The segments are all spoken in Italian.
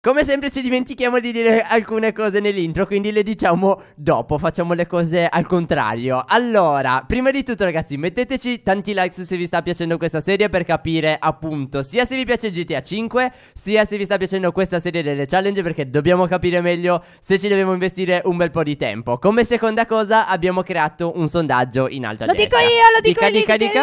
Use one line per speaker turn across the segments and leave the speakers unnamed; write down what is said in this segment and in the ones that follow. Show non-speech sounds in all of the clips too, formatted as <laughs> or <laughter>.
Come sempre ci dimentichiamo di dire alcune cose nell'intro, quindi le diciamo dopo, facciamo le cose al contrario. Allora, prima di tutto ragazzi, metteteci tanti like se vi sta piacendo questa serie per capire appunto sia se vi piace GTA 5, sia se vi sta piacendo questa serie delle challenge perché dobbiamo capire meglio se ci dobbiamo investire un bel po' di tempo. Come seconda cosa abbiamo creato un sondaggio in alto a Lo dico io, lo dico io, dica, dica, dica,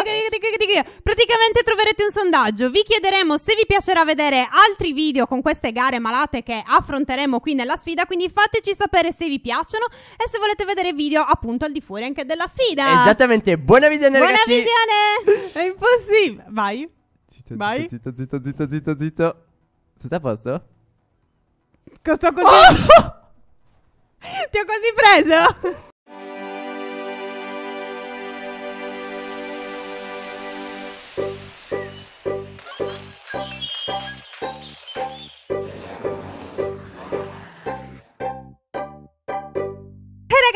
dica,
Praticamente troverete un sondaggio, vi chiederemo se vi piacerà vedere altri video con queste gare ammalate che affronteremo qui nella sfida. Quindi fateci sapere se vi piacciono e se volete vedere video appunto al di fuori anche della sfida. Esattamente, buona visione buona ragazzi. Buona visione! È impossibile. Vai.
Zitto, Vai. Zitto, zitto, zitto, zitto, zitto. Tutto a posto?
Sto così. Oh! <laughs> Ti ho così preso?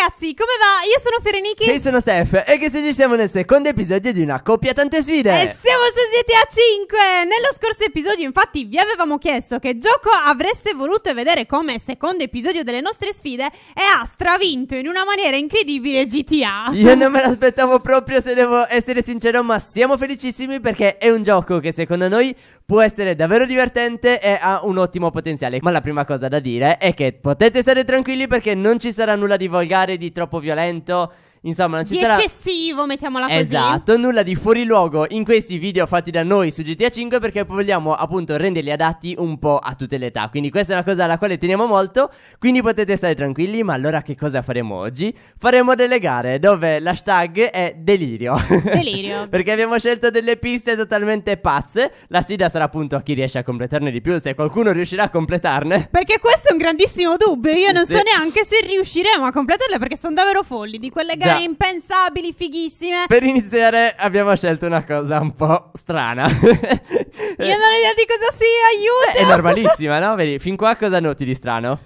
ragazzi, come va? Io sono Fereniki E sono
Steph E che oggi siamo nel secondo episodio di una coppia tante sfide E
siamo su GTA 5 Nello scorso episodio infatti vi avevamo chiesto che gioco avreste voluto vedere come secondo episodio delle nostre sfide E ha stravinto in una maniera incredibile GTA Io non
me l'aspettavo proprio se devo essere sincero Ma siamo felicissimi perché è un gioco che secondo noi può essere davvero divertente e ha un ottimo potenziale. Ma la prima cosa da dire è che potete stare tranquilli perché non ci sarà nulla di volgare, di troppo violento Insomma, non ci di sarà...
eccessivo, mettiamola così. Esatto,
nulla di fuori luogo in questi video fatti da noi su GTA 5 perché vogliamo appunto renderli adatti un po' a tutte le età. Quindi questa è una cosa alla quale teniamo molto, quindi potete stare tranquilli, ma allora che cosa faremo oggi? Faremo delle gare dove l'hashtag è delirio.
Delirio.
<laughs> perché abbiamo scelto delle piste totalmente pazze. La sfida sarà appunto a chi riesce a completarne di più, se qualcuno riuscirà a completarne.
Perché questo è un grandissimo dubbio, io non sì. so neanche se riusciremo a completarle perché sono davvero folli di quelle gare allora, impensabili, fighissime. Per
iniziare abbiamo scelto una cosa un po' strana. <laughs> Io
non ho idea di cosa sia, aiuto! Beh, è normalissima,
no? Vedi, fin qua cosa noti di strano?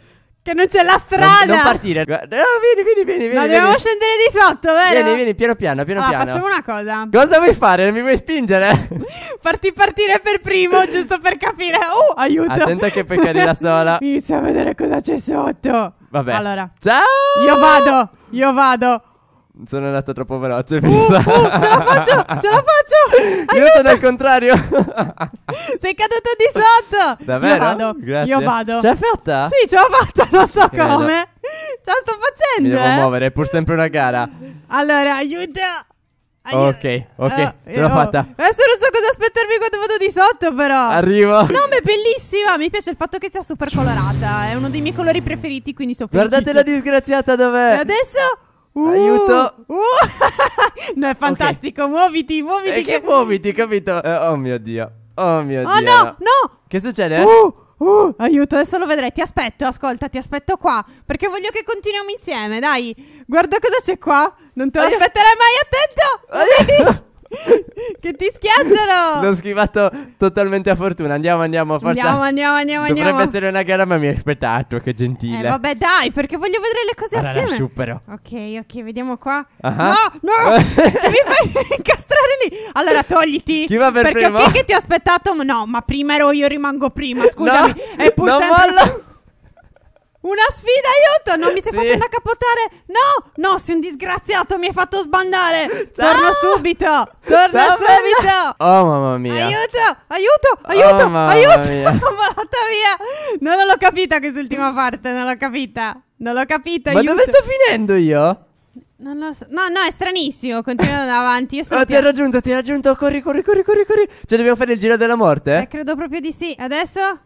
Che non c'è la strada! Non, non partire. Guarda, no, vieni, vieni, vieni. vieni no, dobbiamo vieni. scendere di sotto, vero? Vieni, vieni,
piano piano, piano allora, piano. facciamo una cosa. Cosa vuoi fare? Non mi vuoi spingere?
<laughs> Farti partire per primo, giusto per capire. Oh, aiuto! Attenta
che poi cadi da sola. Inizio a vedere cosa c'è sotto. Vabbè.
Allora. Ciao! Io vado, io
vado. Sono andato troppo veloce. Uh, uh, ce la faccio, ce
la faccio. Aiuto! <laughs>
Io sono al contrario.
<laughs> Sei caduto di sotto. Davvero? Io vado. Io vado. Ce l'hai fatta? Sì, ce l'ho fatta, non so Credo. come. Ce la sto facendo. Mi devo eh?
muovere, è pur sempre una gara.
Allora, aiuta.
Aiuto. Ok, ok, uh, ce l'ho oh. fatta.
Adesso non so cosa aspettarmi quando vado di sotto, però. Arrivo. No, ma è bellissima. Mi piace il fatto che sia super colorata. È uno dei miei colori preferiti, quindi sono Guardate la
disgraziata dov'è. E
adesso
Uh, Aiuto! Uh, <laughs> no, è fantastico, okay. muoviti, muoviti. Eh, che... che muoviti, capito? Eh, oh mio Dio, oh mio oh, Dio. Oh no, no! Che succede? Uh, uh, aiuto, adesso
lo vedrai, ti aspetto, ascolta, ti aspetto qua, perché voglio che continuiamo insieme, dai. Guarda cosa c'è qua, non te lo ah. aspetterai mai, attento! Ah. Vedi? <laughs> <laughs> che ti schiacciano! L'ho
schivato totalmente a fortuna. Andiamo, andiamo, forza. Andiamo,
andiamo, andiamo. Dovrebbe andiamo. essere
una gara, ma mi hai aspettato. Che gentile. Eh, vabbè,
dai, perché voglio vedere le cose allora, assieme. Allora, supero. Ok, ok, vediamo qua. Uh-huh. No, no! <laughs> mi fai incastrare lì. Allora, togliti. Chi va per perché primo? Perché che ti ho aspettato, no, ma prima ero io, rimango prima. Scusami. No, e poi non sempre... mollo. Una sfida, aiuto! Non mi stai Sì. facendo capotare! No! No, sei un disgraziato, mi hai fatto sbandare! Ciao! Torno subito! Torno Ciao, subito!
Oh mamma mia. Aiuto!
Aiuto! Oh, aiuto! mamma aiuto! mia. <laughs> Sono volata via! No, non l'ho capita quest'ultima parte, non l'ho capita! Non l'ho capita, Ma aiuto! dove sto
finendo io?
Non lo so. No, no, è stranissimo, continua avanti. Io sono Oh, ti ha raggiunto,
ti ha raggiunto. Corri, corri, corri, corri, corri. Cioè, dobbiamo fare il giro della morte? Eh,
credo proprio di sì. Adesso?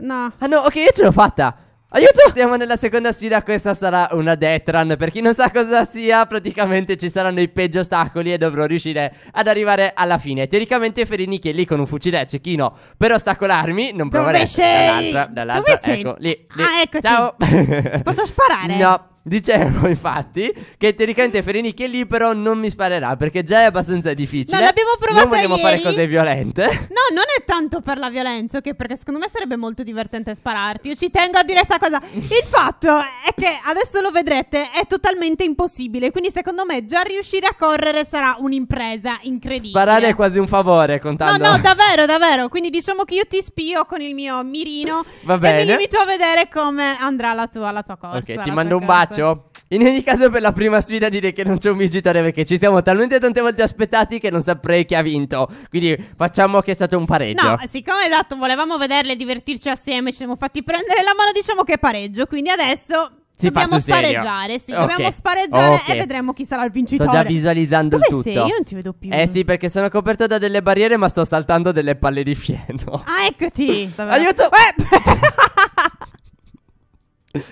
No. Ah no, ok,
io ce l'ho fatta. Aiuto! Siamo nella seconda sfida, questa sarà una Detran. Per chi non sa cosa sia, praticamente ci saranno i peggio ostacoli e dovrò riuscire ad arrivare alla fine. Teoricamente Ferini che è lì con un fucile a cecchino per ostacolarmi, non provare. Dove sei? Dall'altra, dall'altra. Dove sei? Ecco, lì, lì. Ah, eccoci. Ciao! Posso sparare? No. Dicevo <laughs> infatti che teoricamente Ferenicchi è lì però non mi sparerà perché già è abbastanza difficile. No, l'abbiamo provato Non vogliamo ieri. fare cose violente. <laughs>
No, non è tanto per la violenza, ok? Perché secondo me sarebbe molto divertente spararti. Io ci tengo a dire questa cosa. Il fatto è che adesso lo vedrete, è totalmente impossibile. Quindi secondo me già riuscire a correre sarà un'impresa incredibile. Sparare
è quasi un favore contando. No, no, <laughs>
davvero, davvero. Quindi diciamo che io ti spio con il mio mirino.
Va bene. E mi limito
a vedere come andrà la tua, la tua corsa. Ok, ti mando un bacio
abbraccio. In ogni caso, per la prima sfida direi che non c'è un vincitore perché ci siamo talmente tante volte aspettati che non saprei chi ha vinto. Quindi facciamo che è stato un pareggio. No,
siccome esatto, volevamo vederle divertirci assieme, ci siamo fatti prendere la mano, diciamo che è pareggio. Quindi adesso si dobbiamo spareggiare, sì, okay. dobbiamo spareggiare okay. e vedremo chi sarà il vincitore. Sto già
visualizzando Dove il tutto. Sei? Io non
ti vedo più. Eh sì,
perché sono coperto da delle barriere, ma sto saltando delle palle di fieno.
Ah, eccoti. Aiuto! Eh. <laughs>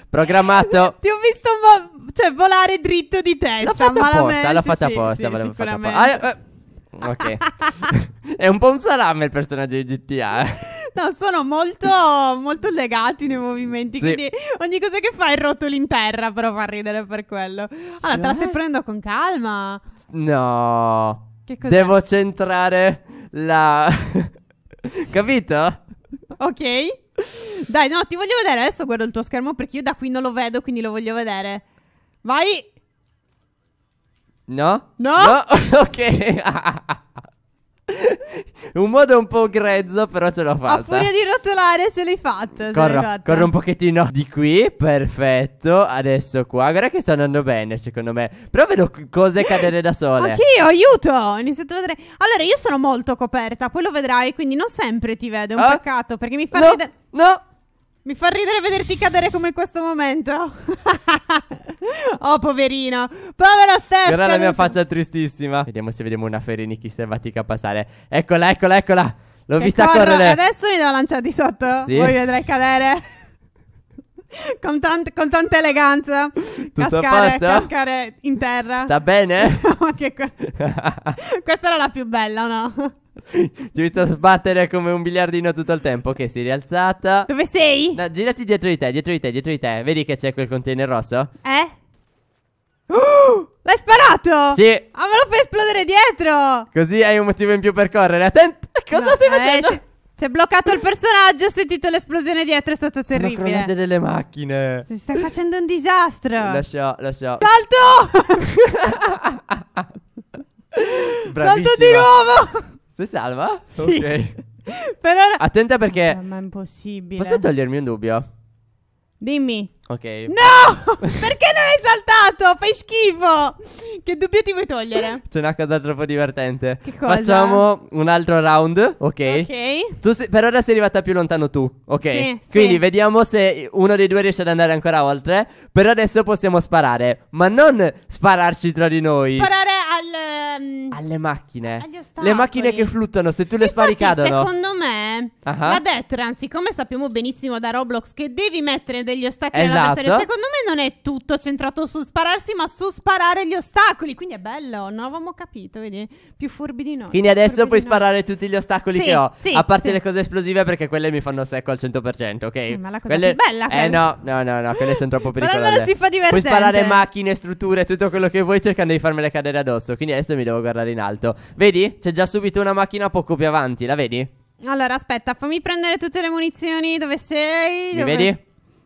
Programmato. <laughs>
Ti ho visto vo- cioè, volare dritto
di testa. L'ho fatta apposta. L'ho fatta apposta. Sì, sì, fatta apposta. Ah, eh, ok. <laughs> È un po' un salame il personaggio di GTA. Eh.
No, sono molto, molto legati nei movimenti. Sì. Quindi ogni cosa che fai rotoli in terra, però fa ridere per quello. Allora, cioè? te la stai cioè? prendendo con calma.
No. Che cos'è? Devo centrare la... <laughs> Capito?
Ok. Dai, no, ti voglio vedere. Adesso guardo il tuo schermo perché io da qui non lo vedo, quindi lo voglio vedere. Vai. No? No? no? <laughs> ok.
<laughs> <laughs> un modo un po' grezzo, però ce l'ho fatta. A furia di
rotolare ce l'hai fatta. Corro, fatta. corro un
pochettino di qui, perfetto. Adesso qua, guarda che sta andando bene, secondo me. Però vedo cose cadere da sole. Anch'io,
aiuto! iniziato a vedere. Allora, io sono molto coperta, poi lo vedrai, quindi non sempre ti vedo, è un oh? peccato, perché mi fa no, vedere... No! Mi fa ridere vederti cadere come in questo momento. <laughs> oh, poverino. Povero Steph. Guarda la mia faccia
tristissima. Vediamo se vediamo una Ferini selvatica passare. Eccola, eccola, eccola. L'ho che vista corro, correre.
Adesso mi devo lanciare di sotto. Sì. Poi vedrai cadere. con, tant- con, tanta eleganza. Tutto cascare, cascare in terra. Sta
bene? <laughs> Diciamo che <laughs>
questa era la più bella, no?
Ti ho visto sbattere come un biliardino tutto il tempo. Ok, si è rialzata. Dove sei? No, girati dietro di te, dietro di te, dietro di te. Vedi che c'è quel container rosso?
Eh? Oh! l'hai sparato? Sì. Ah, me lo fai esplodere dietro.
Così hai un motivo in più per correre. Attento,
cosa no, stai eh, facendo? Eh, si è bloccato il personaggio, ho sentito l'esplosione dietro, è stato Sono terribile. Sono crollate delle
macchine.
Si sta facendo un disastro.
Lascia, lascia. Salto! <laughs> Salto di nuovo! Sei salva? Sì. Ok. <laughs> per ora... Attenta perché... Ma è impossibile. Posso togliermi un dubbio? Dimmi. Ok.
No! <laughs> perché non hai saltato? Fai schifo! che dubbio ti vuoi togliere?
C'è una cosa troppo divertente. Che cosa? Facciamo un altro round, ok? Ok. Sei, per ora sei arrivata più lontano tu, ok? Sì, Quindi sì. vediamo se uno dei due riesce ad andare ancora oltre. Per adesso possiamo sparare, ma non spararci tra di noi. Sparare al... Um, alle macchine. Agli ostacoli. Le macchine che fluttuano, se tu le Infatti, spari cadono. Secondo
me uh-huh. la death siccome sappiamo benissimo da Roblox che devi mettere degli ostacoli esatto. all'avversario, secondo me non è tutto centrato su spararsi, ma su sparare gli ostacoli. Quindi è bello, non avevamo capito, vedi? Più furbi di noi. Quindi adesso puoi sparare
noi. tutti gli ostacoli sì, che ho, sì, a parte sì. le cose esplosive perché quelle mi fanno secco al 100%, ok? Eh, ma la cosa quelle... più bella eh, quella. Eh no, no, no, no, quelle sono troppo <laughs> pericolose. Ma allora si fa divertente. Puoi sparare macchine, strutture, tutto quello che vuoi cercando di farmele cadere addosso, quindi adesso mi devo guardare in alto. Vedi? C'è già subito una macchina poco più avanti, la vedi?
Allora, aspetta, fammi prendere tutte le munizioni. Dove sei? Mi vedi?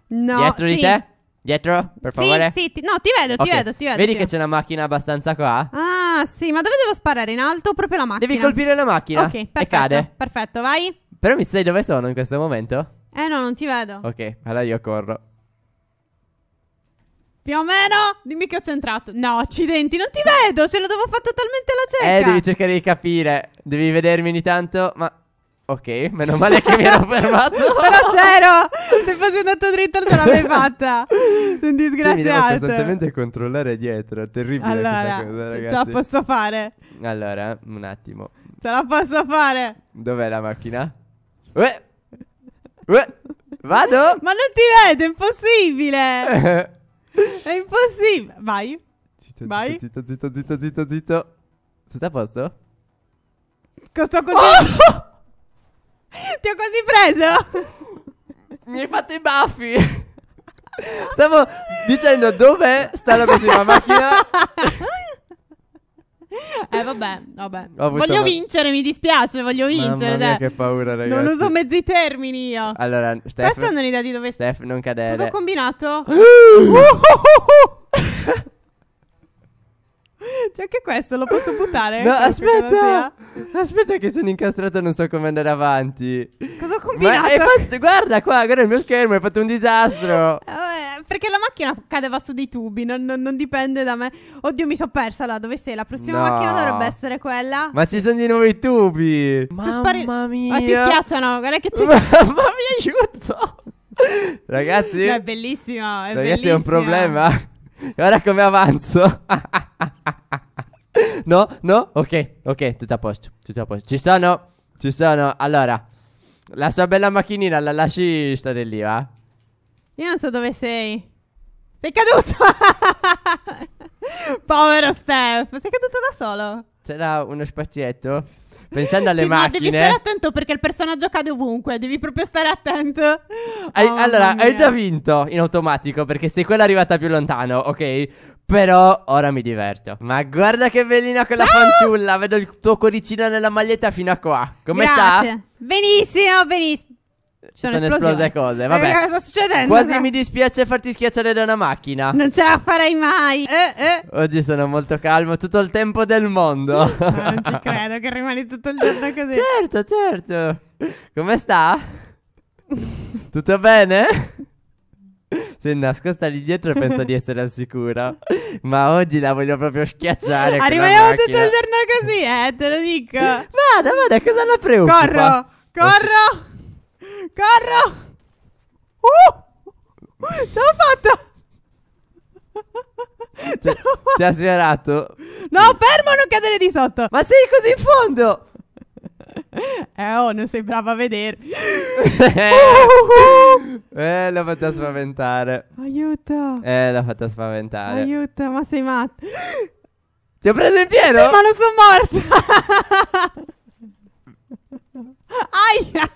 No. Dietro sì. di te?
Dietro, per favore? Sì,
sì, ti... no, ti vedo, okay. ti vedo, ti vedo. Vedi ti... che c'è
una macchina abbastanza qua?
Ah, sì, ma dove devo sparare? In alto o proprio la macchina? Devi colpire
la macchina. Ok, perfetto. E cade.
Perfetto, vai.
Però mi sai dove sono in questo momento?
Eh no, non ti vedo.
Ok, allora io corro.
Più o meno, dimmi che ho centrato. No, accidenti, non ti vedo, ce l'avevo fatto talmente la eh, cieca. Eh, devi
cercare di capire, devi vedermi ogni tanto, ma Ok, meno male che mi ero fermato. <laughs> Però c'ero!
Se fossi andato dritto non l'avrei fatta. <laughs> Sono disgraziato. Sì, mi devo costantemente
controllare dietro. È terribile allora, cosa, ce la posso fare. Allora, un attimo.
Ce la posso fare.
Dov'è la macchina? Uè. Eh! Uè. Eh!
Vado? Ma non ti vedo, è impossibile. <laughs> è impossibile. Vai.
Zitto, Vai. Zitto, zitto, zitto, zitto, zitto. Tutto a posto? Sto così. Oh! Ti ho così preso? <laughs> Mi hai fatto i baffi. Stavo dicendo dov'è sta la prossima macchina. <laughs>
Eh vabbè, vabbè. Voglio una- vincere, mi dispiace, voglio vincere. Mamma mia, che
paura, ragazzi. non uso
mezzi termini io.
Allora, Steph, Questa non è un'idea di dove stai. Steph non Cosa cadere. ho
combinato? <gasps>
Uh, uh, <laughs> uh,
c'è cioè, anche questo lo posso buttare? No, aspetta!
Aspetta, che sono incastrato e non so come andare avanti.
Cosa ho combinato? Ma hai fatto,
guarda qua, guarda il mio schermo, hai fatto un disastro. Eh,
perché la macchina cadeva su dei tubi, non, non, non dipende da me. Oddio, mi sono persa là, dove sei? La prossima No. macchina dovrebbe essere quella. Ma
ci sono di nuovo i tubi. Mamma
spari- mia. Ma ti schiacciano, guarda che ti... <laughs> Mamma mia, aiuto.
Ragazzi, No, è bellissimo, è ragazzi, è un problema. Guarda come avanzo. <laughs> No, no? Ok, ok, tutto a posto, tutto a posto. Ci sono, ci sono. Allora, la sua bella macchinina la lasci stare lì, va?
Io non so dove sei. Sei caduto! <laughs>
Povero Steph,
sei caduto da solo.
C'era uno spazietto. Pensando alle sì, macchine. Ma devi stare
attento perché il personaggio cade ovunque. Devi proprio stare attento.
Hai, oh, allora, hai già vinto in automatico perché sei quella arrivata più lontano, ok? Però ora mi diverto. Ma guarda che bellina quella fanciulla. Vedo il tuo coricino nella maglietta fino a qua. Come Grazie. sta?
Benissimo, benissimo. Ci sono, sono esplose cose. Vabbè. Eh, cosa sta succedendo? Quasi
mi dispiace farti schiacciare da una macchina. Non ce
la farei mai. Eh, eh.
Oggi sono molto calmo. Tutto il tempo del mondo. non ci credo che rimani tutto il giorno <laughs> così. Certo, certo. Come sta? Tutto bene? Sei nascosta lì dietro e pensa di essere al sicuro ma oggi la voglio proprio schiacciare. Arriveremo tutto il giorno
così, eh, te lo dico. Vada, vada, cosa la preoccupa? Corro, corro, corro. Uh, ce l'ho fatta.
Ti ha sfiorato?
No, fermo, non cadere di sotto. Ma sei così in fondo.
<laughs> Eh oh, non sei brava a vedere. <laughs> eh, l'ho fatta <laughs> spaventare. Aiuto. Eh, l'ho fatta spaventare.
Aiuto, ma sei matta.
Ti ho preso in pieno? Sì,
ma non sono morta. Aia!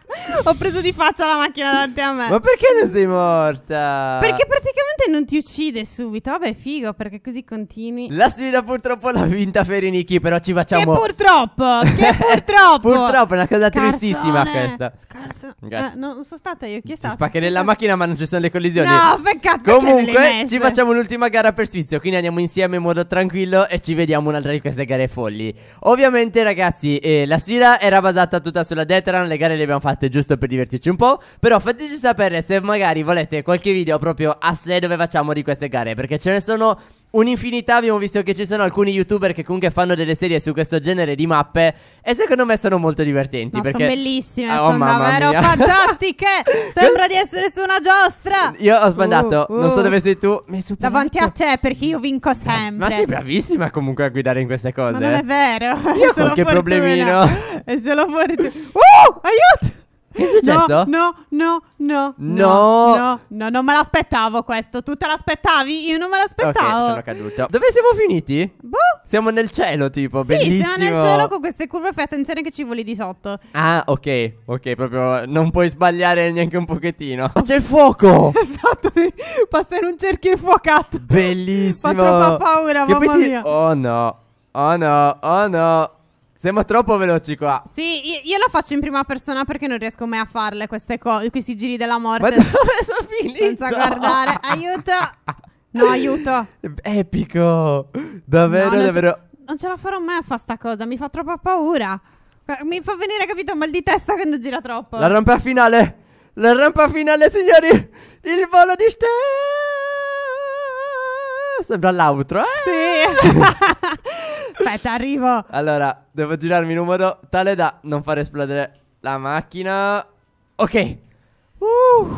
Ho preso di faccia la macchina davanti a me. Ma
perché non sei morta? Perché
praticamente non ti uccide subito. Vabbè, figo, perché così continui.
La sfida purtroppo l'ha vinta Ferinichi, però ci facciamo... Che
purtroppo!
Che <laughs> purtroppo! purtroppo è una cosa Scarsone. tristissima questa. Scarso. Eh,
non sono stata io, chi è stato? Spacca
nella macchina ma non ci sono le collisioni. No, peccato Comunque, ci facciamo l'ultima gara per Sfizio, quindi andiamo insieme in modo tranquillo e ci vediamo un'altra di queste gare folli. Ovviamente, ragazzi, eh, la sfida era basata tutta sulla dead veteran le gare le abbiamo fatte giusto per divertirci un po'. Però fateci sapere se magari volete qualche video proprio a sé dove facciamo di queste gare. Perché ce ne sono un'infinità abbiamo visto che ci sono alcuni youtuber che comunque fanno delle serie su questo genere di mappe e secondo me sono molto divertenti no, perché sono bellissime, ah, oh, sono davvero mia.
fantastiche. <laughs> Sembra di essere su una giostra. Io ho sbagliato, uh, uh. non so uh. dove sei tu. Mi Davanti a te perché io vinco sempre. Ma sei
bravissima comunque a guidare in queste cose. Ma non è eh.
vero. <laughs> Io ho qualche fortuna. problemino. lo solo fortuna. <laughs> Uh, aiuto! Che è successo? No, no, no, no, no, no, no, non me l'aspettavo questo. Tu te l'aspettavi? Io non me l'aspettavo. Ok, sono
caduto. Dove siamo finiti? Boh. Siamo nel cielo, tipo, sì, bellissimo. siamo nel cielo con
queste curve, fai attenzione che ci voli di sotto.
Ah, ok, ok, proprio non puoi sbagliare neanche un pochettino. Ma c'è il fuoco! <laughs> esatto,
passa in un cerchio infuocato.
Bellissimo. Fa troppa
paura, che mamma ti... mia.
Oh no, oh no, oh no. Siamo troppo veloci qua.
Sì, io, io, lo faccio in prima persona perché non riesco mai a farle queste cose, questi giri della morte. Ma <laughs> dove sono finito? Senza guardare. Aiuto! No, aiuto.
Epico. Davvero, no, davvero.
Ce, non ce la farò mai a fare sta cosa, mi fa troppa paura. Mi fa venire, capito, mal di testa quando gira troppo. La rampa
finale. La rampa finale, signori.
Il volo di Ste.
Sembra l'altro, eh? Sì. <laughs>
Aspetta, arrivo.
Allora, devo girarmi in un modo tale da non far esplodere la macchina. Ok. Uh.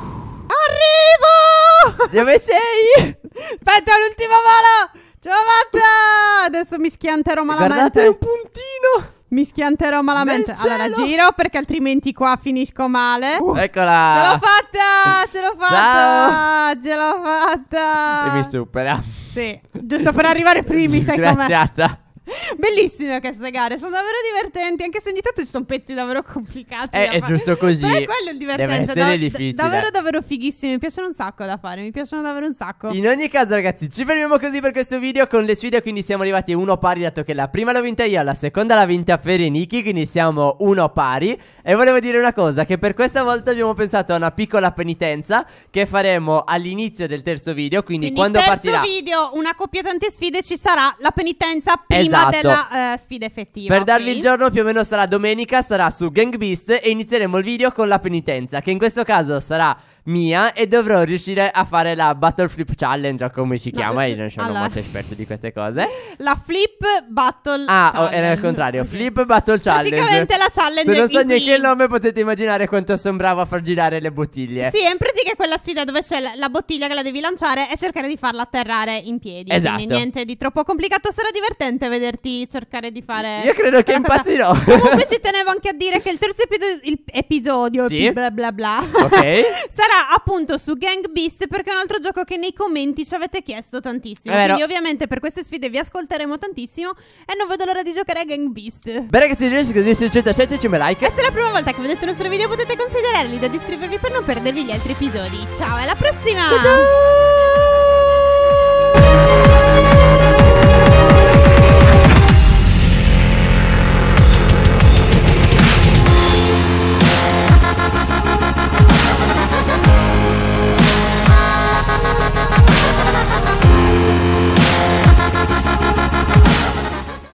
Arrivo! Dove sei?
Aspetta, l'ultimo volo! Ce l'ho
fatta! Adesso
mi schianterò malamente. Guardate, un puntino! Mi schianterò malamente. Allora, giro perché altrimenti qua finisco male. Uh,
Eccola! Ce l'ho
fatta! Ce l'ho fatta! Ciao. Ce l'ho fatta!
E mi supera. Sì, giusto per arrivare primi, secondo me. Grazie.
<laughs> Bellissime queste gare, sono davvero divertenti, anche se ogni tanto ci sono pezzi davvero complicati. Eh, da è fare. giusto così. Però è quello il divertente. Deve da- difficile. Davvero, davvero fighissimi. Mi piacciono un sacco da fare, mi piacciono davvero un sacco. In
ogni caso, ragazzi, ci fermiamo così per questo video con le sfide. Quindi siamo arrivati uno pari, dato che la prima l'ho vinta io, la seconda l'ha vinta Ferenichi. Quindi siamo uno pari. E volevo dire una cosa: che per questa volta abbiamo pensato a una piccola penitenza che faremo all'inizio del terzo video. Quindi, quindi quando terzo partirà.
video, una coppia tante sfide, ci sarà la penitenza prima prima esatto. della eh, sfida effettiva. Per okay. darvi il
giorno più o meno sarà domenica, sarà su Gang Beast e inizieremo il video con la penitenza, che in questo caso sarà mia e dovrò riuscire a fare la Battle Flip Challenge o come si chiama, no, io non sono allora. molto esperto di queste cose.
La Flip Battle ah, oh, Challenge. Ah, era il contrario,
okay. Flip Battle Challenge. Praticamente la
challenge Se non so neanche il
nome potete immaginare quanto sono bravo a far girare le bottiglie. Sì,
in pratica è quella sfida dove c'è la, bottiglia che la devi lanciare e cercare di farla atterrare in piedi. Esatto. Quindi niente di troppo complicato, sarà divertente vederti cercare di fare... Io credo che impazzirò. Comunque ci tenevo anche a dire che il terzo episodio... Il episodio sì? bla bla bla. Ok. <laughs> sarà era appunto su Gang Beast perché è un altro gioco che nei commenti ci avete chiesto tantissimo. Quindi ovviamente per queste sfide vi ascolteremo tantissimo e non vedo l'ora di giocare a Gang Beast.
Beh ragazzi, se siete 107 ci me like. E
se è la prima volta che vedete il nostro video potete considerarli da iscrivervi per non perdervi gli altri episodi. Ciao, alla
prossima! Ciao ciao!